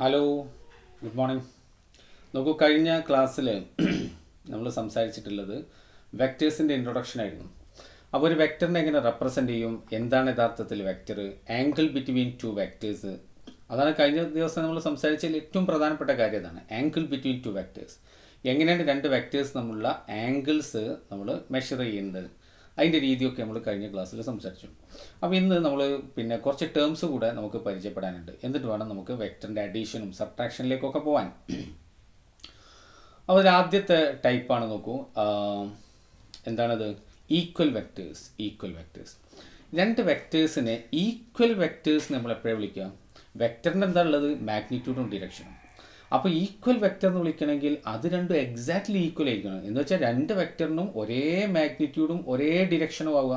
Hello good morning നോക്കൂ കഴിഞ്ഞ ക്ലാസ്സിൽ നമ്മൾ സംസാരിച്ചിട്ടുള്ളത് വെക്ടേഴ്സിൻ്റെ ഇൻട്രൊഡക്ഷൻ ആയിരുന്നു അപ്പോൾ ഒരു വെക്ടറിനെ എങ്ങനെ റെപ്രസെൻ്റ് ചെയ്യും എന്താണ് യഥാർത്ഥത്തിൽ vector angle between two vectors അതാണ് കഴിഞ്ഞ ദിവസം നമ്മൾ സംസാരിച്ചതിൽ ഏറ്റവും പ്രധാനപ്പെട്ട കാര്യം അതാണ് ആംഗിൾ ബിറ്റ്വീൻ ടു വെക്റ്റേഴ്സ് എങ്ങനെയാണ് രണ്ട് വെക്റ്റേഴ്സ് തമ്മിലുള്ള ആംഗിൾസ് നമ്മൾ മെഷർ ചെയ്യുന്നത് അതിൻ്റെ രീതിയൊക്കെ നമ്മൾ കഴിഞ്ഞ ക്ലാസ്സിൽ സംസാരിച്ചു അപ്പോൾ ഇന്ന് നമ്മൾ പിന്നെ കുറച്ച് ടേംസ് കൂടെ നമുക്ക് പരിചയപ്പെടാനുണ്ട് എന്നിട്ട് വേണം നമുക്ക് വെക്ടറിൻ്റെ അഡീഷനും സബ്ട്രാക്ഷനിലേക്കൊക്കെ പോകാൻ അപ്പോൾ ആദ്യത്തെ ടൈപ്പാണ് നോക്കൂ എന്താണത് ഈക്വൽ വെക്ടേഴ്സ് ഈക്വൽ വെക്ടേഴ്സ് രണ്ട് വെക്ടേഴ്സിനെ ഈക്വൽ വെക്ടേഴ്സ് നമ്മൾ എപ്പോഴാണ് വിളിക്കുക വെക്ടറിൻ്റെ എന്താണുള്ളത് ഉള്ളത് മാഗ്നിറ്റ്യൂഡും ഡിറക്ഷനും അപ്പോൾ ഈക്വൽ വെക്റ്റർ എന്ന് വിളിക്കണമെങ്കിൽ അത് രണ്ടും എക്സാക്ട്ലി ഈക്വൽ ആയിരിക്കണം എന്ന് വെച്ചാൽ രണ്ട് വെക്റ്ററിനും ഒരേ മാഗ്നിറ്റ്യൂഡും ഒരേ ഡിരക്ഷനും ആവുക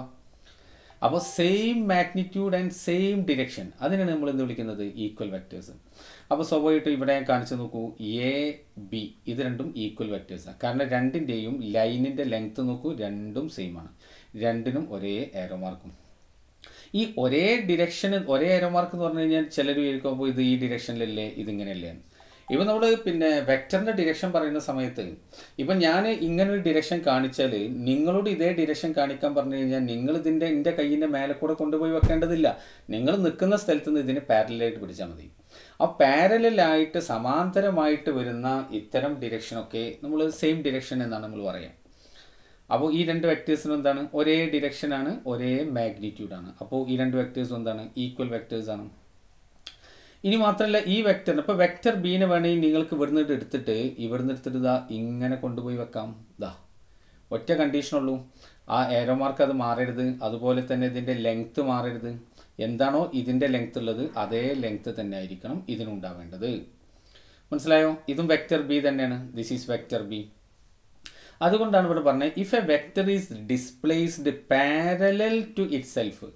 അപ്പോൾ same magnitude and same direction അതിനാണ് നമ്മൾ എന്ത് വിളിക്കുന്നത് ഈക്വൽ വെക്റ്റേഴ്സ് അപ്പോൾ സ്വാഭാവികമായിട്ട് ഇവിടെ കാണിച്ചു നോക്കൂ എ ബി ഇത് രണ്ടും ഈക്വൽ വെക്റ്റേഴ്സാണ് കാരണം രണ്ടിൻ്റെയും ലൈനിൻ്റെ ലെങ്ത്ത് നോക്കൂ രണ്ടും സെയിം ആണ് രണ്ടിനും ഒരേ ഏറോ മാർക്കും ഈ ഒരേ ഡിരക്ഷന് ഒരേ ഏറോ മാർക്ക് എന്ന് പറഞ്ഞു കഴിഞ്ഞാൽ ചിലർ വിചാരിക്കും അപ്പോൾ ഇത് ഈ ഡിരക്ഷനിലല്ലേ ഇതിങ്ങനെയല്ലേ ഇപ്പം നമ്മൾ പിന്നെ വെക്ടറിൻ്റെ ഡിരക്ഷൻ പറയുന്ന സമയത്ത് ഇപ്പം ഞാൻ ഇങ്ങനെ ഒരു ഡിരക്ഷൻ കാണിച്ചാൽ നിങ്ങളോട് ഇതേ ഡിരക്ഷൻ കാണിക്കാൻ പറഞ്ഞു കഴിഞ്ഞാൽ നിങ്ങൾ ഇതിൻ്റെ എൻ്റെ കയ്യിൻ്റെ മേലെ കൂടെ കൊണ്ടുപോയി വെക്കേണ്ടതില്ല നിങ്ങൾ നിൽക്കുന്ന സ്ഥലത്ത് നിന്ന് ഇതിന് പാരലായിട്ട് പിടിച്ചാൽ മതി ആ പാരലായിട്ട് സമാന്തരമായിട്ട് വരുന്ന ഇത്തരം ഡിരക്ഷനൊക്കെ നമ്മൾ സെയിം ഡിരക്ഷൻ എന്നാണ് നമ്മൾ പറയാം അപ്പോൾ ഈ രണ്ട് വെക്ടേഴ്സിനും എന്താണ് ഒരേ ഡിരക്ഷനാണ് ഒരേ മാഗ്നിറ്റ്യൂഡാണ് അപ്പോൾ ഈ രണ്ട് വെക്ടേഴ്സും എന്താണ് ഈക്വൽ വെക്ടേഴ്സാണ് ഇനി മാത്രമല്ല ഈ വെക്ടറിന് ഇപ്പോൾ വെക്ടർ ബീനെ വേണമെങ്കിൽ നിങ്ങൾക്ക് ഇവിടുന്ന് എടുത്തിട്ട് ഇവിടുന്ന് എടുത്തിട്ട് ഇതാ ഇങ്ങനെ കൊണ്ടുപോയി വെക്കാം ഇതാ ഒറ്റ കണ്ടീഷനുള്ളൂ ആ ഏരോ മാർക്ക് അത് മാറരുത് അതുപോലെ തന്നെ ഇതിൻ്റെ ലെങ്ത്ത് മാറരുത് എന്താണോ ഇതിൻ്റെ ലെങ്ത്ത് ഉള്ളത് അതേ ലെങ്ത്ത് തന്നെ ആയിരിക്കണം ഇതിനുണ്ടാവേണ്ടത് മനസ്സിലായോ ഇതും വെക്റ്റർ ബി തന്നെയാണ് ദിസ് ഈസ് വെക്റ്റർ ബി അതുകൊണ്ടാണ് ഇവിടെ പറഞ്ഞത് if a vector is displaced parallel to itself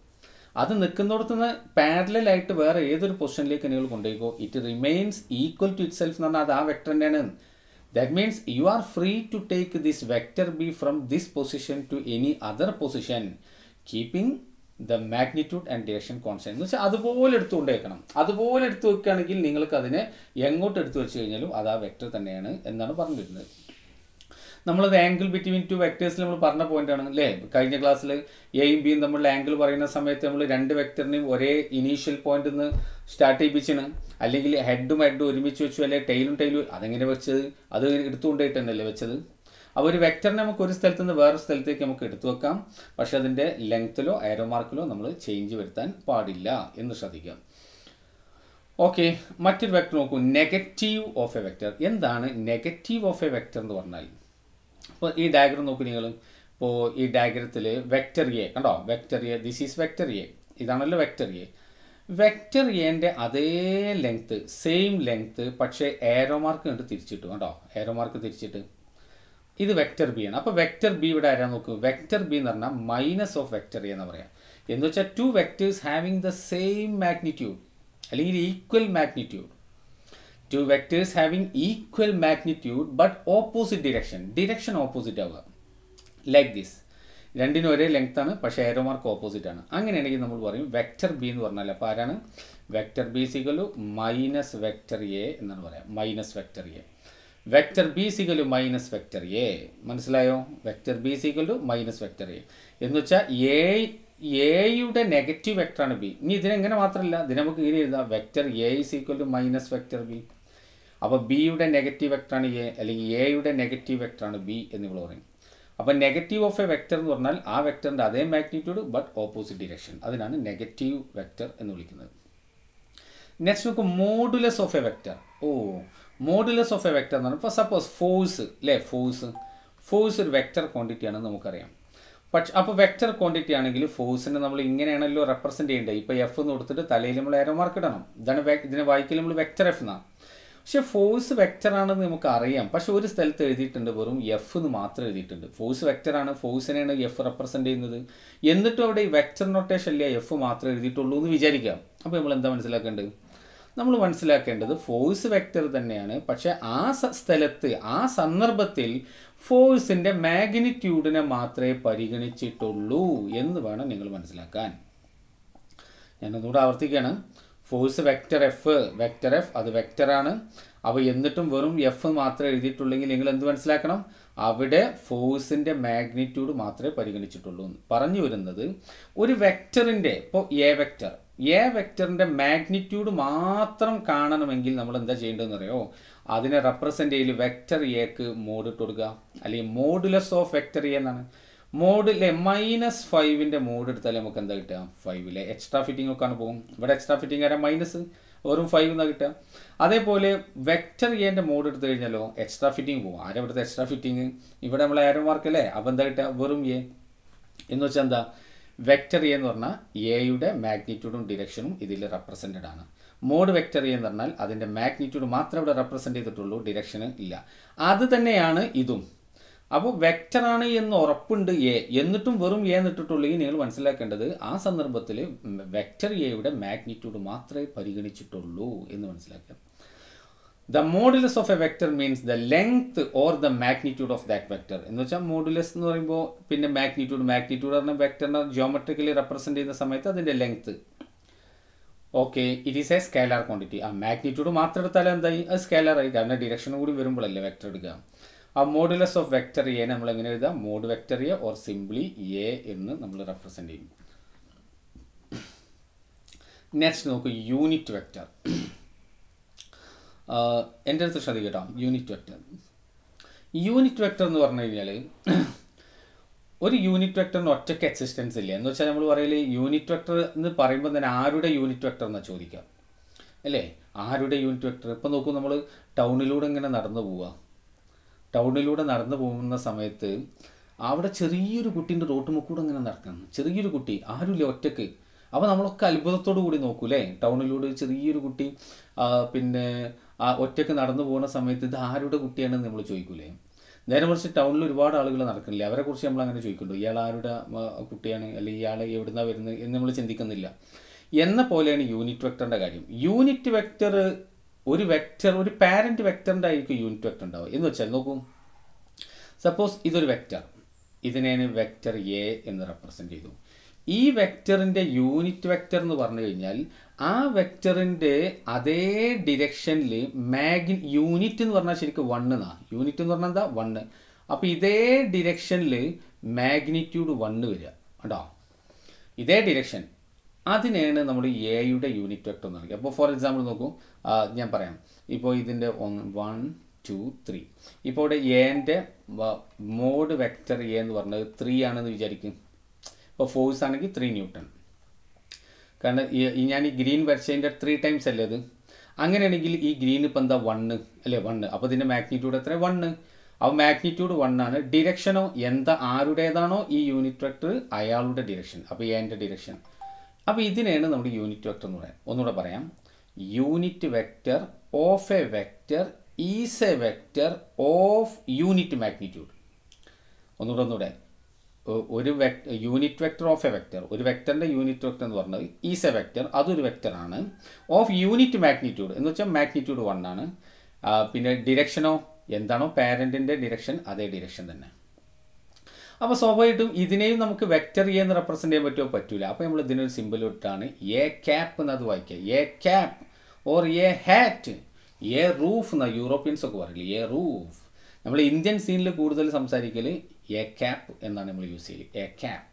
അത് നിന്ന് പാരലായിട്ട് വേറെ ഏതൊരു പൊസിഷനിലേക്ക് നിങ്ങൾ കൊണ്ടുപോയിക്കോ it remains equal to itself എന്ന് പറഞ്ഞാൽ അത് ആ വെക്ടർ തന്നെയാണ് that means you are free to take this vector B from this position to any other position keeping the magnitude and direction constant എന്ന് വെച്ചാൽ അതുപോലെ എടുത്തു കൊണ്ടേക്കണം അതുപോലെ എടുത്തു വെക്കുകയാണെങ്കിൽ നിങ്ങൾക്ക് അതിനെ എങ്ങോട്ട് എടുത്തു വെച്ച് കഴിഞ്ഞാലും അത് ആ വെക്ടർ തന്നെയാണ് എന്നാണ് പറഞ്ഞിരുന്നത് നമ്മളത് ആംഗിൾ ബിറ്റ്വീൻ ടു വെക്ടേഴ്സ് നമ്മൾ പറഞ്ഞ പോയിന്റ് ആണ് അല്ലേ കഴിഞ്ഞ ക്ലാസ്സിൽ എയും ബിയും തമ്മിലുള്ള ആംഗിൾ പറയുന്ന സമയത്ത് നമ്മൾ രണ്ട് വെക്ടറിനെയും ഒരേ ഇനീഷ്യൽ പോയിന്റിൽ നിന്ന് സ്റ്റാർട്ട് ചെയ്യിപ്പിച്ചിന് അല്ലെങ്കിൽ ഹെഡും ഹെഡും ഒരുമിച്ച് വെച്ചു അല്ലെങ്കിൽ ടൈലും ടൈലും അതെങ്ങനെ വെച്ചത് അത് എടുത്തുകൊണ്ടായിട്ട് വെച്ചത് അപ്പോൾ ഒരു വെക്ടറിനെ നമുക്ക് ഒരു സ്ഥലത്ത് നിന്ന് വേറൊരു സ്ഥലത്തേക്ക് നമുക്ക് എടുത്തു വെക്കാം പക്ഷേ അതിൻ്റെ ലെങ്ത്തിലോ ആരോ മാർക്കിലോ നമ്മൾ ചേഞ്ച് വരുത്താൻ പാടില്ല എന്ന് ശ്രദ്ധിക്കാം ഓക്കെ മറ്റൊരു വെക്ടർ നോക്കൂ നെഗറ്റീവ് ഓഫ് എ വെക്ടർ എന്താണ് നെഗറ്റീവ് ഓഫ് എ വെക്ടർ എന്ന് പറഞ്ഞാൽ അപ്പോൾ ഈ ഡയഗ്രം നോക്കി നിങ്ങൾ ഇപ്പോൾ ഈ ഡയഗ്രത്തിൽ വെക്ടർ എ കണ്ടോ vector A this is vector A ഇതാണല്ലോ വെക്ടർ എ അതേ ലെങ്ത്ത് സെയിം ലെങ്ത്ത് പക്ഷേ ഏറോ മാർക്ക് കണ്ട് തിരിച്ചിട്ടു കേട്ടോ ഏറോ മാർക്ക് തിരിച്ചിട്ട് ഇത് വെക്ടർ ബി ആണ് അപ്പോൾ വെക്ടർ ബി ഇവിടെ ആരാ നോക്കും വെക്ടർ ബി എന്ന് പറഞ്ഞാൽ മൈനസ് ഓഫ് വെക്ടർ എ എന്ന് പറയാം എന്ന് വെച്ചാൽ two vectors having the same magnitude അല്ലെങ്കിൽ equal magnitude two vectors having equal magnitude but opposite direction direction opposite ആവുക ലൈക്ക് ദിസ് രണ്ടിനും ഒരേ ലെങ്ത് ആണ് പക്ഷേ ഏരോ മാർക്ക് ഓപ്പോസിറ്റ് ആണ് അങ്ങനെയാണെങ്കിൽ നമ്മൾ പറയും വെക്റ്റർ ബി എന്ന് പറഞ്ഞാൽ അപ്പോൾ ആരാണ് വെക്റ്റർ ബി സിഗലു മൈനസ് വെക്റ്റർ എ എന്നാണ് പറയാം minus vector A vector B സിഗലു മൈനസ് വെക്റ്റർ എ മനസ്സിലായോ വെക്റ്റർ ബി സിഗലു മൈനസ് വെക്റ്റർ എ എന്ന് വെച്ചാൽ എ എയുടെ നെഗറ്റീവ് വെക്ടറാണ് ബി ഇനി ഇതിനെങ്ങനെ മാത്രമല്ല ഇതിനെ നമുക്ക് ഇങ്ങനെ എഴുതാം vector A is equal to minus vector B അപ്പോൾ ബിയുടെ നെഗറ്റീവ് വെക്ടറാണ് എ അല്ലെങ്കിൽ എയുടെ നെഗറ്റീവ് വെക്ടറാണ് ബി എന്ന് നമ്മൾ പറയും അപ്പോൾ നെഗറ്റീവ് ഓഫ് എ വെക്ടർ എന്ന് പറഞ്ഞാൽ ആ വെക്ടറിൻ്റെ അതേ മാഗ്നിറ്റ്യൂഡ് ബട്ട് ഓപ്പോസിറ്റ് ഡിറക്ഷൻ അതിനാണ് നെഗറ്റീവ് വെക്ടർ എന്ന് വിളിക്കുന്നത് നെക്സ്റ്റ് നമുക്ക് modulus of a vector oh modulus of a vector എന്ന് പറഞ്ഞാൽ ഇപ്പോൾ സപ്പോസ് ഫോഴ്സ് അല്ലേ ഫോഴ്സ് ഫോഴ്സ് ഒരു വെക്ടർ ക്വാണ്ടിറ്റി ആണെന്ന് നമുക്കറിയാം പക്ഷെ അപ്പോൾ വെക്ടർ ക്വാണ്ടിറ്റി ആണെങ്കിൽ ഫോഴ്സിനെ നമ്മൾ ഇങ്ങനെയാണല്ലോ റെപ്രസെന്റ് ചെയ്യേണ്ടത് ഇപ്പോൾ എഫ് എന്ന് കൊടുത്തിട്ട് തലയിൽ നമ്മൾ ഏറെ മാർക്ക് ഇടണം ഇതാണ് ഇതിനെ വായിക്കൽ നമ്മൾ വെക്ടർ എഫ് എന്നാണ് പക്ഷെ ഫോഴ്സ് വെക്ടറാണെന്ന് നമുക്ക് അറിയാം പക്ഷെ ഒരു സ്ഥലത്ത് എഴുതിയിട്ടുണ്ട് വെറും എഫ് എന്ന് മാത്രം എഴുതിയിട്ടുണ്ട് ഫോഴ്സ് വെക്ടറാണ് ഫോഴ്സിനെയാണ് എഫ് റെപ്രസെൻ്റ് ചെയ്യുന്നത് എന്നിട്ടും അവിടെ ഈ വെക്റ്റർ നൊട്ടേഷൻ അല്ലേ എഫ് മാത്രം എഴുതിയിട്ടുള്ളൂ എന്ന് വിചാരിക്കാം അപ്പോൾ നമ്മൾ എന്താ മനസ്സിലാക്കേണ്ടത് നമ്മൾ മനസ്സിലാക്കേണ്ടത് ഫോഴ്സ് വെക്റ്റർ തന്നെയാണ് പക്ഷെ ആ സ്ഥലത്ത് ആ സന്ദർഭത്തിൽ ഫോഴ്സിൻ്റെ മാഗ്നിറ്റ്യൂഡിനെ മാത്രമേ പരിഗണിച്ചിട്ടുള്ളൂ എന്ന് വേണം നിങ്ങൾ മനസ്സിലാക്കാൻ ഞാനൊന്നുകൂടെ ആവർത്തിക്കുകയാണ് force vector F vector F അത് വെക്റ്ററാണ് അപ്പോൾ എന്നിട്ടും വെറും എഫ് മാത്രമേ എഴുതിയിട്ടുള്ളെങ്കിൽ നിങ്ങൾ എന്ത് മനസ്സിലാക്കണം അവിടെ ഫോഴ്സിൻ്റെ മാഗ്നിറ്റ്യൂഡ് മാത്രമേ പരിഗണിച്ചിട്ടുള്ളൂ പറഞ്ഞു വരുന്നത് ഒരു വെക്റ്ററിൻ്റെ ഇപ്പോൾ എ വെക്റ്റർ എ വെക്റ്ററിൻ്റെ മാഗ്നിറ്റ്യൂഡ് മാത്രം കാണണമെങ്കിൽ നമ്മൾ എന്താ ചെയ്യേണ്ടതെന്ന് അറിയോ അതിനെ റെപ്രസെൻ്റ് ചെയ്യൽ വെക്റ്റർ എക്ക് മോഡ് കൊടുക്കുക അല്ലെങ്കിൽ മോഡുലസ് ഓഫ് വെക്റ്റർ എ എന്നാണ് മോഡ് അല്ലേ മൈനസ് ഫൈവിൻ്റെ മോഡ് എടുത്താലേ നമുക്ക് എന്താ കിട്ടുക ഫൈവിലെ എക്സ്ട്രാ ഫിറ്റിംഗ് ഒക്കെ ആണ് പോകും ഇവിടെ എക്സ്ട്രാ ഫിറ്റിംഗ് ആരാ മൈനസ് വെറും ഫൈവ് എന്നാണ് കിട്ടുക അതേപോലെ വെക്റ്റർ എൻ്റെ മോഡ് എടുത്തു കഴിഞ്ഞാലോ എക്സ്ട്രാ ഫിറ്റിംഗ് പോകും ആരാ ഇവിടുത്തെ എക്സ്ട്രാ ഫിറ്റിംഗ് ഇവിടെ നമ്മൾ ആരോ മാർക്ക് അല്ലേ അപ്പോൾ എന്താ കിട്ടുക വെറും എ എന്ന് വെച്ചാൽ എന്താ വെക്റ്റർ എന്ന് പറഞ്ഞാൽ എയുടെ മാഗ്നിറ്റ്യൂഡും ഡിറക്ഷനും ഇതിൽ റെപ്രസെൻറ്റഡ് ആണ് മോഡ് വെക്റ്റർ എന്ന് പറഞ്ഞാൽ അതിൻ്റെ മാഗ്നിറ്റ്യൂഡ് മാത്രമേ ഇവിടെ റെപ്രസെൻറ്റ് ചെയ്തിട്ടുള്ളൂ ഡിറക്ഷന് ഇല്ല അത് തന്നെയാണ് ഇതും അപ്പോൾ വെക്ടറാണ് എന്ന് ഉറപ്പുണ്ട് എ എന്നിട്ടും വെറും എ എന്നിട്ടിട്ടുള്ളെങ്കിൽ നിങ്ങൾ മനസ്സിലാക്കേണ്ടത് ആ സന്ദർഭത്തിൽ വെക്റ്റർ എയുടെ മാഗ്നിറ്റ്യൂഡ് മാത്രമേ പരിഗണിച്ചിട്ടുള്ളൂ എന്ന് മനസ്സിലാക്കാം the modulus of a vector means the length or the magnitude of that vector എന്ന് വെച്ചാൽ മോഡുലസ് എന്ന് പറയുമ്പോൾ പിന്നെ മാഗ്നിറ്റ്യൂഡ് മാഗ്നിറ്റ്യൂഡ് പറഞ്ഞ വെക്റ്ററിനെ ജോമെട്രിക്കലി റെപ്രസെൻ്റ് ചെയ്യുന്ന സമയത്ത് അതിൻ്റെ length okay it is a scalar quantity ആ മാഗ്നിറ്റ്യൂഡ് മാത്രം എടുത്താലും എന്തായി അത് ആയി കാരണം ഡിറക്ഷൻ കൂടി വരുമ്പോഴല്ലേ വെക്റ്റർ എടുക്കുക ആ മോഡുലസ് ഓഫ് വെക്ടർ എ നമ്മൾ എങ്ങനെ എഴുതാം mod vector A or simply A എന്ന് നമ്മൾ റെപ്രസെൻ്റ് ചെയ്യും നെക്സ്റ്റ് നോക്കൂ യൂണിറ്റ് വെക്ടർ എൻ്റെ അടുത്ത് ശ്രദ്ധിക്കട്ടോ യൂണിറ്റ് വെക്ടർ യൂണിറ്റ് വെക്ടർ എന്ന് പറഞ്ഞു കഴിഞ്ഞാൽ ഒരു യൂണിറ്റ് വെക്ടറിന് ഒറ്റയ്ക്ക് എക്സിസ്റ്റൻസ് ഇല്ല എന്ന് വെച്ചാൽ നമ്മൾ പറയല് യൂണിറ്റ് വെക്ടർ എന്ന് പറയുമ്പോൾ തന്നെ ആരുടെ യൂണിറ്റ് വെക്ടർ എന്നാണ് ചോദിക്കുക അല്ലേ ആരുടെ യൂണിറ്റ് വെക്ടർ ഇപ്പം നോക്കൂ നമ്മൾ ടൗണിലൂടെ ഇങ്ങനെ നടന്നു പോവുക ടൗണിലൂടെ നടന്നു പോകുന്ന സമയത്ത് അവിടെ ചെറിയൊരു കുട്ടീൻ്റെ മുക്കൂടെ അങ്ങനെ നടക്കുന്നു ചെറിയൊരു കുട്ടി ആരുമില്ല ഒറ്റക്ക് അപ്പോൾ നമ്മളൊക്കെ അത്ഭുതത്തോടു കൂടി നോക്കൂലേ ടൗണിലൂടെ ഒരു ചെറിയൊരു കുട്ടി പിന്നെ ആ ഒറ്റക്ക് നടന്നു പോകുന്ന സമയത്ത് ഇത് ആരുടെ കുട്ടിയാണെന്ന് നമ്മൾ ചോദിക്കൂലേ നേരെ മറിച്ച് ടൗണിൽ ഒരുപാട് ആളുകൾ നടക്കുന്നില്ലേ അവരെ കുറിച്ച് നമ്മൾ അങ്ങനെ ചോദിക്കുന്നുണ്ട് ഇയാൾ ആരുടെ കുട്ടിയാണ് അല്ലെങ്കിൽ ഇയാൾ എവിടുന്നാണ് വരുന്നത് എന്ന് നമ്മൾ ചിന്തിക്കുന്നില്ല എന്ന പോലെയാണ് യൂണിറ്റ് വെക്ടറിൻ്റെ കാര്യം യൂണിറ്റ് വെക്ടർ ഒരു വെക്റ്റർ ഒരു പാരൻറ്റ് വെക്റ്ററിൻ്റെ ആയിരിക്കും യൂണിറ്റ് വെക്റ്റർ ഉണ്ടാവുക എന്ന് വെച്ചാൽ നോക്കൂ സപ്പോസ് ഇതൊരു വെക്റ്റർ ഇതിനെ വെക്റ്റർ എ എന്ന് റെപ്രസെൻ്റ് ചെയ്തു ഈ വെക്റ്ററിൻ്റെ യൂണിറ്റ് വെക്റ്റർ എന്ന് പറഞ്ഞു കഴിഞ്ഞാൽ ആ വെക്റ്ററിൻ്റെ അതേ ഡിരക്ഷനിൽ മാഗ്നി യൂണിറ്റ് എന്ന് പറഞ്ഞാൽ ശരിക്കും വണ്ണ് എന്നാ യൂണിറ്റ് എന്ന് പറഞ്ഞാൽ എന്താ വണ്ണ് അപ്പോൾ ഇതേ ഡിരക്ഷനിൽ മാഗ്നിറ്റ്യൂഡ് വണ്ണ് വരിക കേട്ടോ ഇതേ ഡിരക്ഷൻ അതിനെയാണ് നമ്മൾ എയുടെ യൂണിറ്റ് വെക്ടർ എന്ന് വിളിക്കുക അപ്പോൾ ഫോർ എക്സാമ്പിൾ നോക്കൂ ഞാൻ പറയാം ഇപ്പോൾ ഇതിൻ്റെ വൺ ടു ത്രീ ഇപ്പോൾ ഇവിടെ എൻ്റെ മോഡ് വെക്റ്റർ എ എന്ന് പറഞ്ഞത് ത്രീ ആണെന്ന് വിചാരിക്കും ഇപ്പോൾ ഫോഴ്സ് ആണെങ്കിൽ ത്രീ ന്യൂട്ടൺ കാരണം ഞാൻ ഈ ഗ്രീൻ വരച്ചതിൻ്റെ ത്രീ ടൈംസ് അല്ലേ അത് അങ്ങനെയാണെങ്കിൽ ഈ ഗ്രീൻ ഇപ്പം എന്താ വണ്ണ് അല്ലേ വണ്ണ് അപ്പോൾ ഇതിൻ്റെ മാഗ്നിറ്റ്യൂഡ് എത്ര വണ്ണ് അപ്പോൾ മാഗ്നിറ്റ്യൂഡ് വണ്ണാണ് ഡിറക്ഷനോ എന്താ ആരുടേതാണോ ഈ യൂണിറ്റ് വെക്ടർ അയാളുടെ ഡിറക്ഷൻ അപ്പോൾ എൻ്റെ ഡിറക്ഷൻ അപ്പോൾ ഇതിനെയാണ് നമ്മുടെ യൂണിറ്റ് വെക്റ്റർ എന്ന് പറയാം ഒന്നുകൂടെ പറയാം unit vector of a vector is a vector of unit magnitude ഒന്നുകൂടെ ഒന്നുകൂടെ ഒരു വെക് unit vector of a vector ഒരു വെക്ടറിൻ്റെ യൂണിറ്റ് വെക്ടർ എന്ന് പറഞ്ഞത് ഈസ് എ വെക്ടർ അതൊരു വെക്ടറാണ് ഓഫ് യൂണിറ്റ് മാഗ്നിറ്റ്യൂഡ് എന്ന് വെച്ചാൽ മാഗ്നിറ്റ്യൂഡ് വൺ ആണ് പിന്നെ ഡിറക്ഷനോ എന്താണോ പാരൻറ്റിൻ്റെ ഡിറക്ഷൻ അതേ ഡിറക്ഷൻ തന്നെ അപ്പോൾ സ്വാഭാവികമായിട്ടും ഇതിനെയും നമുക്ക് വെക്റ്റർ എ e എന്ന് റെപ്രസെൻ്റ് ചെയ്യാൻ പറ്റുമോ പറ്റൂല അപ്പോൾ നമ്മൾ ഇതിനൊരു സിമ്പിൾ ഇട്ടാണ് എ ക്യാപ്പ് എന്നത് വായിക്കുക A cap or A hat A roof എന്ന യൂറോപ്യൻസ് ഒക്കെ പറയില്ല എ റൂഫ് നമ്മൾ ഇന്ത്യൻ സീനിൽ കൂടുതൽ സംസാരിക്കൽ എ ക്യാപ്പ് എന്നാണ് നമ്മൾ യൂസ് ചെയ്യൽ എ ക്യാപ്പ്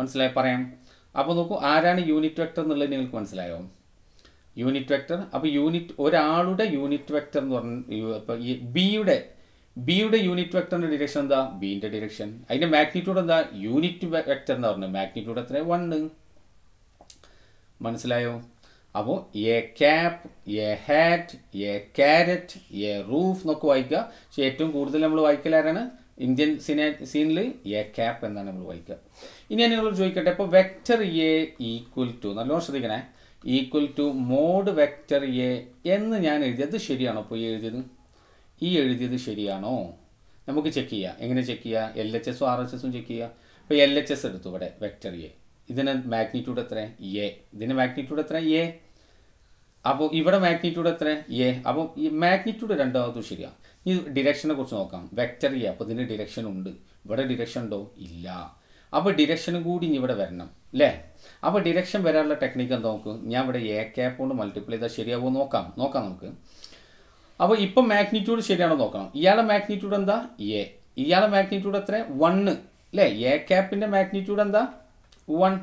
മനസ്സിലായി പറയാം അപ്പോൾ നോക്കൂ ആരാണ് യൂണിറ്റ് വെക്ടർ എന്നുള്ളത് നിങ്ങൾക്ക് മനസ്സിലായോ യൂണിറ്റ് വെക്ടർ അപ്പോൾ യൂണിറ്റ് ഒരാളുടെ യൂണിറ്റ് വെക്ടർ എന്ന് പറഞ്ഞ ഇപ്പോൾ ഈ ബിയുടെ ബിയുടെ യൂണിറ്റ് വെക്ടറിന്റെ ഡിറക്ഷൻ എന്താ ബിന്റെ ഡിറക്ഷൻ അതിന്റെ മാഗ്നിറ്റ്യൂഡ് എന്താ യൂണിറ്റ് വെക്ടർ എന്ന് പറഞ്ഞു മാഗ്നിറ്റ്യൂഡ് എത്ര വണ് മനസ്സിലായോ അപ്പോൾ A cap A hat A caret A roof എന്നൊക്കെ വായിക്കുക പക്ഷേ ഏറ്റവും കൂടുതൽ നമ്മൾ വായിക്കലാരാണ് ഇന്ത്യൻ സിനെ സീനിൽ എ ക്യാപ്പ് എന്നാണ് നമ്മൾ വായിക്കുക ഇനി ഞാൻ നിങ്ങൾ ചോദിക്കട്ടെ ഇപ്പോൾ വെക്റ്റർ എ ഈക്വൽ ടു നല്ലോണം ശ്രദ്ധിക്കണേ equal to mod vector A എന്ന് ഞാൻ എഴുതിയത് ശരിയാണോ അപ്പോൾ എഴുതിയത് ഈ എഴുതിയത് ശരിയാണോ നമുക്ക് ചെക്ക് ചെയ്യാം എങ്ങനെ ചെക്ക് ചെയ്യാം എൽ എച്ച് എസും ആർ എച്ച് എസും ചെക്ക് ചെയ്യാം ഇപ്പോൾ എൽ എച്ച് എസ് എടുത്തു ഇവിടെ വെക്ടർ എ ഇതിന് മാഗ്നിറ്റ്യൂഡ് എത്ര എ ഇതിന് മാഗ്നിറ്റ്യൂഡ് എത്ര എ അപ്പോൾ ഇവിടെ മാഗ്നിറ്റ്യൂഡ് എത്ര എ അപ്പോൾ ഈ മാഗ്നിറ്റ്യൂഡ് രണ്ടാമത്തും ശരിയാണ് ഈ ഡിറക്ഷനെ കുറിച്ച് നോക്കാം വെക്ടർ എ അപ്പോൾ ഇതിന് ഡിറക്ഷൻ ഉണ്ട് ഇവിടെ ഡിറക്ഷൻ ഉണ്ടോ ഇല്ല അപ്പോൾ ഡിറക്ഷനും കൂടി ഇനി ഇവിടെ വരണം അല്ലേ അപ്പോൾ ഡിറക്ഷൻ വരാനുള്ള ടെക്നിക്ക് എന്താ നോക്കും ഞാൻ ഇവിടെ എ ക്യാപ്പ് കൊണ്ട് മൾട്ടിപ്ലൈ ചെയ്താൽ ശരിയാവുമോ നോക്കാം നോക്കാം നമുക്ക് അപ്പോൾ ഇപ്പം മാഗ്നിറ്റ്യൂഡ് ശരിയാണോ നോക്കണം ഇയാളെ മാഗ്നിറ്റ്യൂഡ് എന്താ എ ഇയാളെ മാഗ്നിറ്റ്യൂഡ് എത്ര വണ്ണ് അല്ലേ എ ക്യാപ്പിൻ്റെ മാഗ്നിറ്റ്യൂഡ് എന്താ വൺ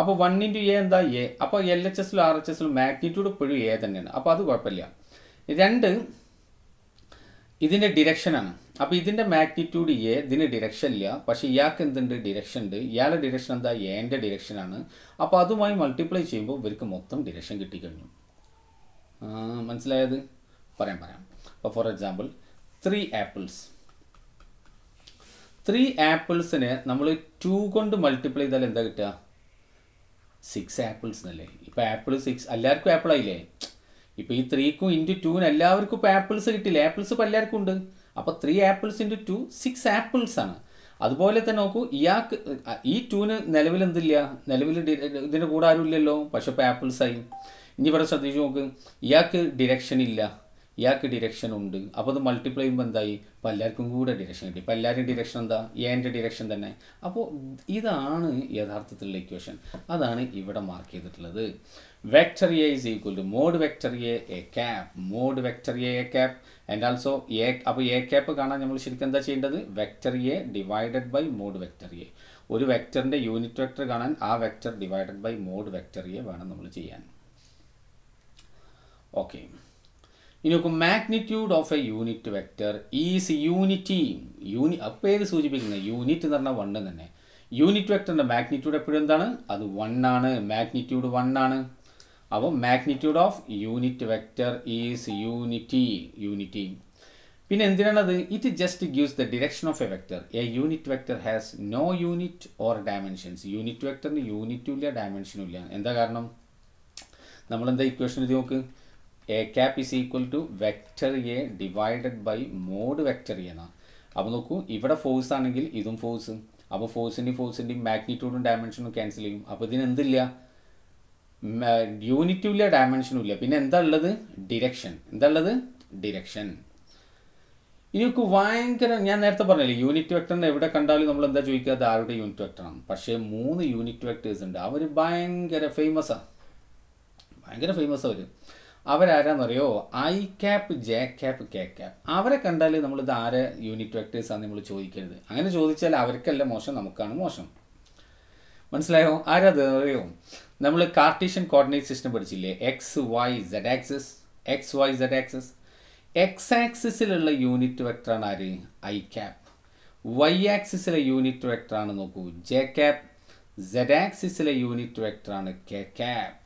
അപ്പോൾ വൺ ഇൻറ്റു എ എന്താ എ അപ്പോൾ എൽ എച്ച് എസിലും ആർ എച്ച് എസിലും മാഗ്നിറ്റ്യൂഡ് ഇപ്പോഴും എ തന്നെയാണ് അപ്പോൾ അത് കുഴപ്പമില്ല രണ്ട് ഇതിൻ്റെ ഡിറക്ഷനാണ് അപ്പോൾ ഇതിൻ്റെ മാഗ്നിറ്റ്യൂഡ് എ ഇതിന് ഡിറക്ഷൻ ഇല്ല പക്ഷേ ഇയാൾക്ക് എന്തുണ്ട് ഡിറക്ഷൻ ഉണ്ട് ഇയാളുടെ ഡിറക്ഷൻ എന്താ എൻ്റെ ഡിരക്ഷനാണ് അപ്പോൾ അതുമായി മൾട്ടിപ്ലൈ ചെയ്യുമ്പോൾ ഇവർക്ക് മൊത്തം ഡിറക്ഷൻ കിട്ടിക്കഴിഞ്ഞു മനസ്സിലായത് പറയാൻ പറയാം അപ്പോൾ for example three apples three ആപ്പിൾസിന് നമ്മൾ ടു കൊണ്ട് മൾട്ടിപ്ലൈ ചെയ്താൽ എന്താ കിട്ടുക സിക്സ് ആപ്പിൾസ് എന്നല്ലേ ഇപ്പോൾ ആപ്പിൾ സിക്സ് എല്ലാവർക്കും ആപ്പിൾ ആയില്ലേ ഇപ്പോൾ ഈ ത്രീക്കും ഇൻറ്റു ടൂവിന് എല്ലാവർക്കും ഇപ്പോൾ ആപ്പിൾസ് കിട്ടില്ല ആപ്പിൾസ് ഇപ്പോൾ എല്ലാവർക്കും ഉണ്ട് അപ്പോൾ three apples into two six apples ആണ് അതുപോലെ തന്നെ നോക്കൂ ഇയാൾക്ക് ഈ ടൂന് നിലവിൽ എന്തില്ല നിലവിൽ ഇതിൻ്റെ കൂടെ ആരും ഇല്ലല്ലോ പക്ഷെ ഇപ്പോൾ ആപ്പിൾസ് ആയി ഇനി ഇവിടെ ശ്രദ്ധിച്ചു നോക്ക് ഇയാൾക്ക് ഡിറക്ഷൻ ഇല്ല ഇയാൾക്ക് ഡിറക്ഷൻ ഉണ്ട് അപ്പോൾ അത് മൾട്ടിപ്ലൈ ചെയ്യുമ്പോൾ എന്തായി അപ്പോൾ എല്ലാവർക്കും കൂടെ ഡിറക്ഷൻ കിട്ടി ഇപ്പോൾ എല്ലാവരുടെയും ഡിറക്ഷൻ എന്താ എൻ്റെ ഡിറക്ഷൻ തന്നെ അപ്പോൾ ഇതാണ് യഥാർത്ഥത്തിലുള്ള ഇക്വേഷൻ അതാണ് ഇവിടെ മാർക്ക് ചെയ്തിട്ടുള്ളത് vector A is equal to mod vector A A cap mod vector A A cap and also A അപ്പോൾ എ ക്യാപ്പ് കാണാൻ നമ്മൾ ശരിക്കും എന്താ ചെയ്യേണ്ടത് vector A divided by mod vector A ഒരു വെക്ടറിൻ്റെ യൂണിറ്റ് വെക്ടർ കാണാൻ ആ vector divided by mod vector A വേണം നമ്മൾ ചെയ്യാൻ ഓക്കെ ഇനി നോക്കും magnitude of a unit vector is unity യൂണി അപ്പം ഏത് സൂചിപ്പിക്കുന്നത് യൂണിറ്റ് എന്ന് പറഞ്ഞാൽ വണ്ണ് തന്നെ യൂണിറ്റ് വെക്ടറിൻ്റെ മാഗ്നിറ്റ്യൂഡ് എപ്പോഴും എന്താണ് അത് വണ്ണാണ് മാഗ്നിറ്റ്യൂഡ് വണ്ണാണ് അപ്പോൾ magnitude of unit vector is unity unity പിന്നെ എന്തിനാണത് it just gives the direction of a vector a unit vector has no unit or dimensions unit വെക്ടറിന് യൂണിറ്റും ഇല്ല ഡയമെൻഷനും ഇല്ല എന്താ കാരണം നമ്മളെന്താ ഇക്വേഷൻ എഴുതി നോക്ക് A cap is equal to vector A divided by mod vector A എന്നാണ് അപ്പോൾ നോക്കൂ ഇവിടെ ഫോഴ്സ് ആണെങ്കിൽ ഇതും ഫോഴ്സ് അപ്പോൾ ഫോഴ്സിൻ്റെയും ഫോഴ്സിൻ്റെയും മാഗ്നിറ്റ്യൂഡും ഡയമെൻഷനും ക്യാൻസൽ ചെയ്യും അപ്പോൾ ഇതിന് എന്തില്ല യൂണിറ്റും ഇല്ല ഡയമെൻഷനും ഇല്ല പിന്നെ എന്താ ഉള്ളത് ഡിരക്ഷൻ എന്താ ഉള്ളത് ഡിരക്ഷൻ ഇനി നമുക്ക് ഭയങ്കര ഞാൻ നേരത്തെ പറഞ്ഞില്ലേ യൂണിറ്റ് വെക്ടറിന് എവിടെ കണ്ടാലും നമ്മൾ എന്താ ചോദിക്കുക അത് ആരുടെ യൂണിറ്റ് വെക്ടറാണ് പക്ഷേ മൂന്ന് യൂണിറ്റ് വെക്ടേഴ്സ് ഉണ്ട് അവർ ഭയങ്കര ഫേമസാണ് ഭയങ്കര ഫേമസ് അവർ അവരാരാന്നറിയോ i cap J cap k cap അവരെ കണ്ടാൽ നമ്മൾ ഇത് ആരെ യൂണിറ്റ് വെക്ടേഴ്സാണ് നമ്മൾ ചോദിക്കരുത് അങ്ങനെ ചോദിച്ചാൽ അവർക്കല്ല മോശം നമുക്കാണ് മോശം മനസ്സിലായോ ആരാത് അറിയോ നമ്മൾ കാർട്ടീഷ്യൻ കോർഡിനേറ്റ് സിസ്റ്റം പഠിച്ചില്ലേ x y z axis x y z axis x ആക്സിസിലുള്ള യൂണിറ്റ് വെക്ടറാണ് ആര് ഐ ക്യാപ്പ് വൈ ആക്സിസിലെ യൂണിറ്റ് വെക്ടറാണ് നോക്കൂ ജെ ക്യാപ്പ് സെഡ് ആക്സിസിലെ യൂണിറ്റ് വെക്ടറാണ് കെ ക്യാപ്പ്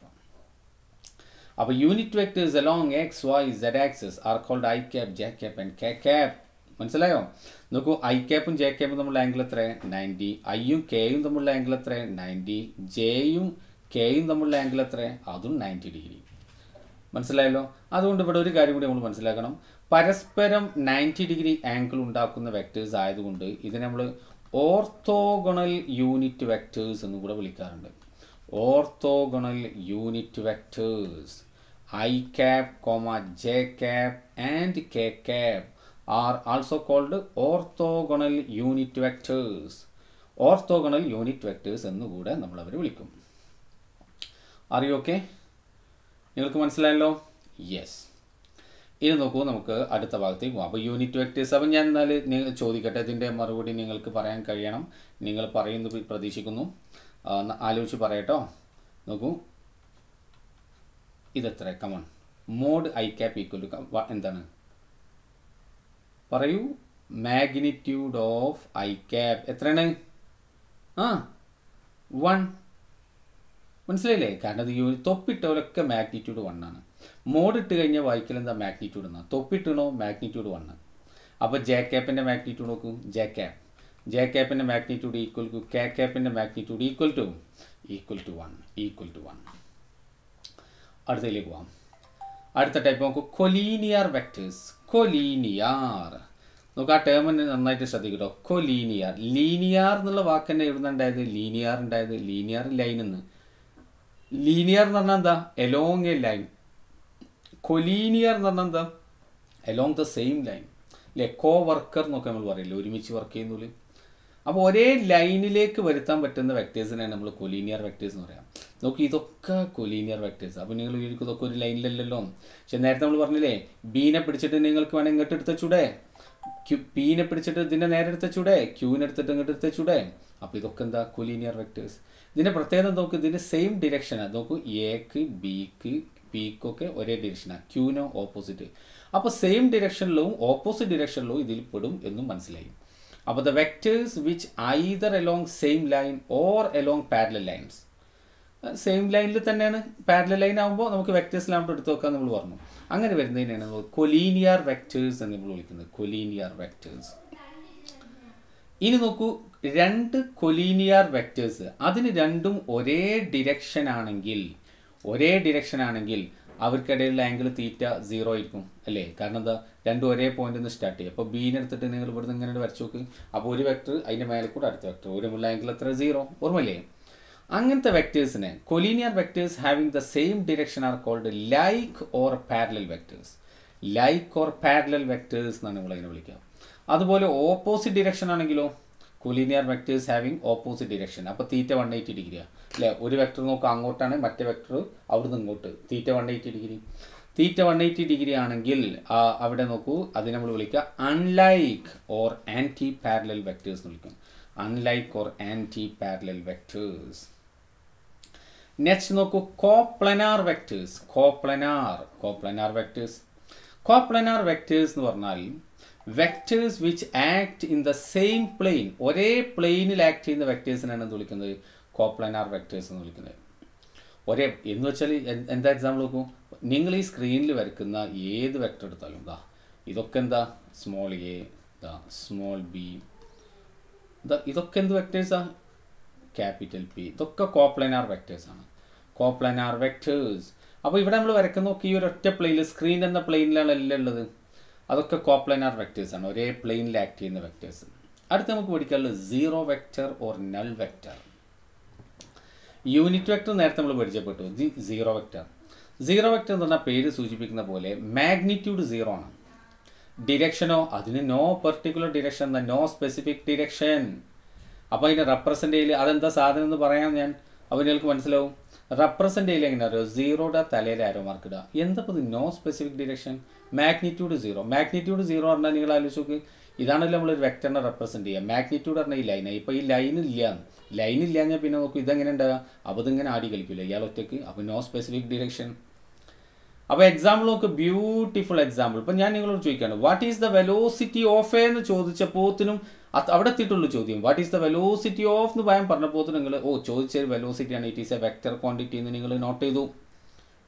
അപ്പോൾ unit vectors along x y z axis are called i cap j cap and k cap മനസ്സിലായോ നോക്കൂ ഐ ക്യാപ്പും ജെ ക്യാപ്പും തമ്മിലുള്ള ആംഗിൾ എത്ര നയൻറ്റി ഐയും കെയും തമ്മിലുള്ള ആംഗിൾ എത്ര നയൻറ്റി ജെയും കെയും തമ്മിലുള്ള ആംഗിൾ എത്ര അതും നയൻറ്റി ഡിഗ്രി മനസ്സിലായല്ലോ അതുകൊണ്ട് ഇവിടെ ഒരു കാര്യം കൂടി നമ്മൾ മനസ്സിലാക്കണം പരസ്പരം നയൻറ്റി ഡിഗ്രി ആംഗിൾ ഉണ്ടാക്കുന്ന വെക്റ്റേഴ്സ് ആയതുകൊണ്ട് ഇതിനെ നമ്മൾ ഓർത്തോഗണൽ യൂണിറ്റ് വെക്റ്റേഴ്സ് എന്ന് കൂടെ വിളിക്കാറുണ്ട് orthogonal unit vectors i cap, comma j cap and k cap are also called orthogonal unit vectors. Orthogonal unit vectors എന്നുകൂടെ നമ്മൾ അവരെ വിളിക്കും അറിയോക്കെ നിങ്ങൾക്ക് മനസ്സിലായല്ലോ യെസ് ഇനി നോക്കൂ നമുക്ക് അടുത്ത ഭാഗത്തേക്ക് പോകാം അപ്പോൾ യൂണിറ്റ് വെക്ടേഴ്സ് അപ്പം ഞാൻ എന്നാൽ നിങ്ങൾ ചോദിക്കട്ടെ ഇതിൻ്റെ മറുപടി നിങ്ങൾക്ക് പറയാൻ കഴിയണം നിങ്ങൾ പറയുന്നു പ്രതീക്ഷിക്കുന്നു ആലോചിച്ച് പറയട്ടോ നോക്കൂ ഇതെത്ര come on mod i cap equal to എന്താണ് പറയൂ മാഗ്നിറ്റ്യൂഡ് ഓഫ് ഐ ക്യാപ് എത്രയാണ് ആ വൺ മനസ്സിലായില്ലേ കാരണം അത് യൂണി തൊപ്പിട്ടവരൊക്കെ മാഗ്നിറ്റ്യൂഡ് വൺ ആണ് മോഡ് ഇട്ട് കഴിഞ്ഞാൽ വായിക്കൽ എന്താ മാഗ്നിറ്റ്യൂഡ് എന്നാണ് തൊപ്പിട്ടണോ മാഗ്നിറ്റ്യൂഡ് വൺ അപ്പോൾ ജെ ക്യാപ്പിൻ്റെ മാഗ്നിറ്റ്യൂഡ് നോക്കൂ ജെ ക്യാപ് ജെ ക്യാപ്പിൻ്റെ മാഗ്നിറ്റ്യൂഡ് ഈക്വൽ ടു കെ ക്യാപ്പിൻ്റെ magnitude equal to equal to one equal to one അടുത്തതിലേക്ക് പോവാം അടുത്ത ടൈപ്പ് നമുക്ക് കൊലീനിയർ വെക്ടേഴ്സ് കൊലീനിയർ നമുക്ക് ആ ടേമിന് നന്നായിട്ട് ശ്രദ്ധിക്കട്ടോ കൊലീനിയർ ലീനിയർ എന്നുള്ള വാക്ക് തന്നെ എവിടെ നിന്നുണ്ടായത് ലീനിയർ ഉണ്ടായത് ലീനിയർ ലൈൻ എന്ന് ലീനിയർ എന്ന് പറഞ്ഞാൽ എന്താ എലോങ് എ ലൈൻ കൊലീനിയർ എന്ന് പറഞ്ഞാൽ എന്താ എലോങ് ദ സെയിം ലൈൻ അല്ലെ കോ വർക്കർ എന്നൊക്കെ നമ്മൾ പറയില്ലേ ഒരുമിച്ച് വർക്ക് ചെയ്യുന്നുള്ളൂ അപ്പോൾ ഒരേ ലൈനിലേക്ക് വരുത്താൻ പറ്റുന്ന വെക്ടേഴ്സിനെയാണ് നമ്മൾ കൊലീനിയർ വെക്ടേഴ്സ് എന്ന് പറയാം നോക്കി ഇതൊക്കെ കൊലീനിയർ വെക്ടേഴ്സ് അപ്പോൾ നിങ്ങൾ ചോദിക്കും ഇതൊക്കെ ഒരു ലൈനിലല്ലല്ലോ പക്ഷെ നേരത്തെ നമ്മൾ പറഞ്ഞില്ലേ ബീനെ പിടിച്ചിട്ട് നിങ്ങൾക്ക് വേണം ഇങ്ങോട്ട് എടുത്ത ചൂടെ ക്യു പീനെ പിടിച്ചിട്ട് ഇതിൻ്റെ നേരെ എടുത്ത ചൂടെ ക്യൂവിനെ എടുത്തിട്ട് ഇങ്ങോട്ട് എടുത്ത ചൂടെ അപ്പോൾ ഇതൊക്കെ എന്താ കൊലീനിയർ വെക്ടേഴ്സ് ഇതിൻ്റെ പ്രത്യേകത നോക്ക് ഇതിൻ്റെ സെയിം ഡിറക്ഷനാണ് നോക്കൂ എക്ക് ബിക്ക് പീക്കൊക്കെ ഒരേ ഡിറക്ഷനാണ് ക്യൂനോ ഓപ്പോസിറ്റ് അപ്പോൾ സെയിം ഡിറക്ഷനിലും ഓപ്പോസിറ്റ് ഡിറക്ഷനിലും ഇതിൽ പെടും എന്നും മനസ്സിലായി അപ്പോൾ the vectors which either along same line or along parallel lines same ലൈനിൽ തന്നെയാണ് പാരലൽ ലൈൻ ആകുമ്പോൾ നമുക്ക് വെക്ടേഴ്സിലാകുമ്പോൾ എടുത്തു നോക്കാൻ നമ്മൾ പറഞ്ഞു അങ്ങനെ വരുന്നതിനാണ് നമ്മൾ കൊലീനിയർ വെക്ടേഴ്സ് എന്ന് നമ്മൾ വിളിക്കുന്നത് കൊലീനിയർ വെക്ടേഴ്സ് ഇനി നോക്കൂ രണ്ട് കൊലീനിയർ വെക്ടേഴ്സ് അതിന് രണ്ടും ഒരേ ഡിരക്ഷൻ ആണെങ്കിൽ ഒരേ ഡിരക്ഷൻ ആണെങ്കിൽ അവർക്കിടയിലുള്ള ആംഗിൾ തീറ്റ സീറോ ആയിരിക്കും അല്ലേ കാരണം എന്താ രണ്ടും ഒരേ പോയിന്റിൽ നിന്ന് സ്റ്റാർട്ട് ചെയ്യും അപ്പോൾ ബീനെ എടുത്തിട്ട് നിങ്ങൾ ഇവിടുന്ന് ഇങ്ങനെ വരച്ചു നോക്ക് അപ്പോൾ ഒരു വെക്ടർ അതിൻ്റെ മേലെ കൂടെ അടുത്ത വെക്ടർ ഒരുമുള്ള ആംഗിൾ എത്ര സീറോ ഓർമ്മയില്ലേ അങ്ങനത്തെ വെക്ടേഴ്സിനെ collinear vectors having the same direction are called like or parallel vectors like or parallel vectors എന്നാണ് നമ്മളതിനെ വിളിക്കുക അതുപോലെ ഓപ്പോസിറ്റ് ഡിറക്ഷൻ ആണെങ്കിലോ collinear vectors having opposite direction അപ്പോൾ തീറ്റ വൺ എയ്റ്റി ഡിഗ്രി അല്ലേ ഒരു വെക്ടർ നോക്കുക അങ്ങോട്ടാണ് മറ്റേ വെക്ടർ അവിടുന്ന് ഇങ്ങോട്ട് theta one eighty degree theta one eighty degree ആണെങ്കിൽ അവിടെ നോക്കൂ അതിനെ നമ്മൾ വിളിക്കുക unlike or anti parallel vectors എന്ന് വിളിക്കും unlike or anti parallel vectors next നോക്കൂ coplanar vectors coplanar coplanar vectors coplanar vectors എന്ന് പറഞ്ഞാൽ vectors which act in the same plane ഒരേ പ്ലെയിനിൽ ആക്ട് ചെയ്യുന്ന വെക്ടേഴ്സിനാണ് എന്ത് വിളിക്കുന്നത് കോപ്ലനാർ വെക്ടേഴ്സ് എന്ന് വിളിക്കുന്നത് ഒരേ എന്ന് വെച്ചാൽ എന്താ എക്സാമ്പിൾ നോക്കൂ നിങ്ങൾ ഈ സ്ക്രീനിൽ വരയ്ക്കുന്ന ഏത് വെക്ടർ എടുത്താലും ഇതാ ഇതൊക്കെ എന്താ സ്മോൾ എ ഇതാ സ്മോൾ ബി ഇതാ ഇതൊക്കെ എന്ത് വെക്ടേഴ്സാണ് ക്യാപിറ്റൽ പി ഇതൊക്കെ കോപ്ലനാർ വെക്ടേഴ്സാണ് കോപ്ലനാർ വെക്ടേഴ്സ് അപ്പോൾ ഇവിടെ നമ്മൾ വരയ്ക്കുന്ന നോക്കി ഈ ഒരു ഒറ്റ പ്ലെയിനിൽ സ്ക്രീൻ എന്ന പ്ലെയിനിലാണ് എല്ലാം ഉള്ളത് അതൊക്കെ കോപ്ലൈനാർ വെക്റ്റേഴ്സാണ് ഒരേ പ്ലെയിനിൽ ആക്ട് ചെയ്യുന്ന വെക്റ്റേഴ്സ് അടുത്ത് നമുക്ക് പഠിക്കാനുള്ളത് zero vector or null vector unit vector നേരത്തെ നമ്മൾ പരിചയപ്പെട്ടു the zero vector zero vector എന്ന് പറഞ്ഞാൽ പേര് സൂചിപ്പിക്കുന്ന പോലെ മാഗ്നിറ്റ്യൂഡ് സീറോ ആണ് ഡിരക്ഷനോ അതിന് നോ പെർട്ടിക്കുലർ ഡിരക്ഷൻ എന്താ നോ സ്പെസിഫിക് ഡിരക്ഷൻ അപ്പോൾ അതിൻ്റെ റെപ്രസെൻ്റ് ചെയ്യൽ അതെന്താ സാധനം എന്ന് പറയാൻ ഞാൻ അപ്പോൾ നിങ്ങൾക്ക് മനസ്സിലാവും റെപ്രസെൻ്റ് ചെയ്യില്ല എങ്ങനെ അറിയോ സീറോയുടെ തലയിൽ ആരോ മാർക്ക് ഇടുക എന്തപ്പോൾ no specific direction magnitude zero magnitude zero പറഞ്ഞാൽ നിങ്ങൾ ആലോചിച്ച് നോക്ക് ഇതാണല്ലോ നമ്മളൊരു വെക്ടറിനെ റെപ്രസെന്റ് ചെയ്യുക മാഗ്നിറ്റ്യൂഡ് പറഞ്ഞാൽ ഈ ലൈനാണ് ഇപ്പോൾ ഈ ലൈൻ ഇല്ല ലൈൻ ഇല്ല ഞാൻ പിന്നെ നോക്കും ഇതെങ്ങനെ ഉണ്ടാകുക അപ്പോൾ ഇതിങ്ങനെ ആടി കളിക്കില്ല ഇയാൾ ഒറ്റയ്ക്ക് അപ്പോൾ നോ സ്പെസിഫിക് ഡിറക്ഷൻ അപ്പോൾ എക്സാമ്പിൾ നോക്ക് ബ്യൂട്ടിഫുൾ എക്സാമ്പിൾ ഇപ്പം ഞാൻ നിങ്ങളോട് ചോദിക്കുകയാണ് what is the velocity of എന്ന് ചോദിച്ചപ്പോത്തിനും അവിടെ എത്തിയിട്ടുള്ളൂ ചോദ്യം what is the velocity of എന്ന് ഭയം പറഞ്ഞപ്പോൾ നിങ്ങൾ ഓ ചോദിച്ചൊരു വെലോസിറ്റിയാണ് it is a vector quantity എന്ന് നിങ്ങൾ നോട്ട് ചെയ്തു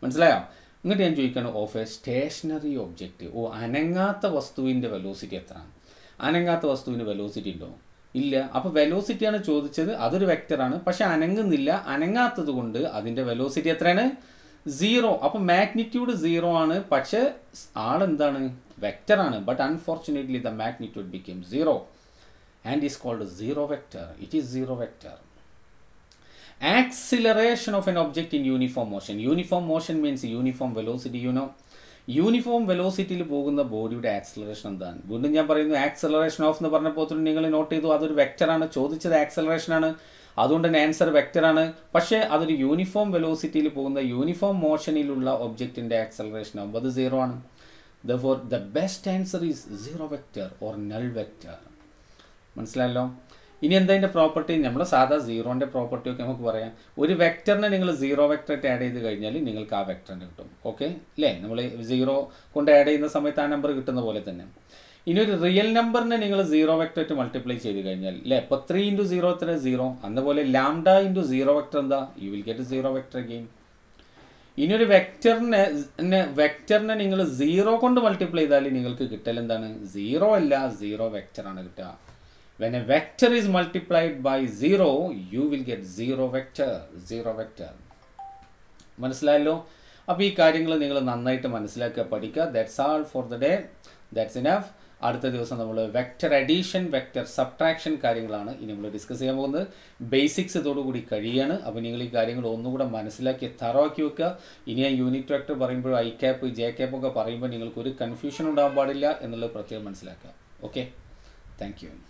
മനസ്സിലായോ എന്നിട്ട് ഞാൻ ചോദിക്കണം ഓഫ് എ സ്റ്റേഷനറി ഒബ്ജക്റ്റ് ഓ അനങ്ങാത്ത വസ്തുവിൻ്റെ വെലോസിറ്റി എത്രയാണ് അനങ്ങാത്ത വസ്തുവിൻ്റെ വെലോസിറ്റി ഉണ്ടോ ഇല്ല അപ്പോൾ വെലോസിറ്റിയാണ് ചോദിച്ചത് അതൊരു വെക്ടറാണ് പക്ഷെ അനങ്ങുന്നില്ല അനങ്ങാത്തത് കൊണ്ട് അതിൻ്റെ വെലോസിറ്റി എത്രയാണ് സീറോ അപ്പോൾ മാഗ്നിറ്റ്യൂഡ് സീറോ ആണ് പക്ഷേ ആളെന്താണ് വെക്ടറാണ് but unfortunately the magnitude become zero and is called zero vector. It is zero vector. Acceleration of an object in uniform motion. Uniform motion means uniform velocity, you know. Uniform വെലോസിറ്റിയിൽ പോകുന്ന ബോഡിയുടെ acceleration എന്താണ് വീണ്ടും ഞാൻ പറയുന്നു acceleration of എന്ന് പറഞ്ഞപ്പോൾ തന്നെ നിങ്ങൾ നോട്ട് ചെയ്തു അതൊരു വെക്റ്ററാണ് ചോദിച്ചത് ആക്സലറേഷനാണ് അതുകൊണ്ട് തന്നെ ആൻസർ വെക്റ്ററാണ് പക്ഷേ അതൊരു യൂണിഫോം വെലോസിറ്റിയിൽ പോകുന്ന യൂണിഫോം മോഷനിലുള്ള ഒബ്ജക്റ്റിൻ്റെ ആക്സലറേഷൻ ആകുമ്പോൾ അത് സീറോ ആണ് the for the best answer is zero vector or null vector മനസ്സിലായല്ലോ ഇനി എന്താ ഇതിൻ്റെ പ്രോപ്പർട്ടി നമ്മൾ സാധാ സീറോൻ്റെ പ്രോപ്പർട്ടി ഒക്കെ നമുക്ക് പറയാം ഒരു വെക്ടറിനെ നിങ്ങൾ സീറോ വെക്ടറായിട്ട് ആഡ് ചെയ്ത് കഴിഞ്ഞാൽ നിങ്ങൾക്ക് ആ വെക്ടറിന് കിട്ടും ഓക്കെ അല്ലേ നമ്മൾ സീറോ കൊണ്ട് ആഡ് ചെയ്യുന്ന സമയത്ത് ആ നമ്പർ കിട്ടുന്ന പോലെ തന്നെ ഇനി ഒരു റിയൽ നമ്പറിനെ നിങ്ങൾ സീറോ വെക്ടറായിട്ട് മൾട്ടിപ്ലൈ ചെയ്ത് കഴിഞ്ഞാൽ അല്ലേ ഇപ്പോൾ ത്രീ ഇൻറ്റു സീറോ എത്ര സീറോ അതുപോലെ ലാംഡ ഇൻറ്റു സീറോ വെക്ടർ എന്താ you will get zero vector game ഇനി ഒരു വെക്ടറിനെ വെക്ടറിനെ നിങ്ങൾ സീറോ കൊണ്ട് മൾട്ടിപ്ലൈ ചെയ്താൽ നിങ്ങൾക്ക് കിട്ടൽ എന്താണ് സീറോ അല്ല സീറോ വെക്ടറാണ് കിട്ടുക When a vector is multiplied by 0, you will get 0 vector, 0 vector. മനസ്സിലായല്ലോ അപ്പോൾ ഈ കാര്യങ്ങൾ നിങ്ങൾ നന്നായിട്ട് മനസ്സിലാക്കുക പഠിക്കുക that's all for the day that's enough അടുത്ത ദിവസം നമ്മൾ വെക്റ്റർ അഡീഷൻ വെക്റ്റർ സബ്ട്രാക്ഷൻ കാര്യങ്ങളാണ് ഇനി നമ്മൾ ഡിസ്കസ് ചെയ്യാൻ പോകുന്നത് ബേസിക്സ് ഇതോടുകൂടി കഴിയാണ് അപ്പോൾ നിങ്ങൾ ഈ കാര്യങ്ങൾ ഒന്നുകൂടെ മനസ്സിലാക്കി തറവാക്കി വെക്കുക ഇനി ആ യൂണിറ്റ് വെക്റ്റർ പറയുമ്പോൾ ഐ ക്യാപ്പ് ജെ ക്യാപ്പ് ഒക്കെ പറയുമ്പോൾ നിങ്ങൾക്ക് ഒരു കൺഫ്യൂഷൻ ഉണ്ടാകാൻ പാടില്ല എന്നുള്ളത് പ്രത്യേകം മനസ്സിലാക്കുക ഓക്കെ താങ്ക്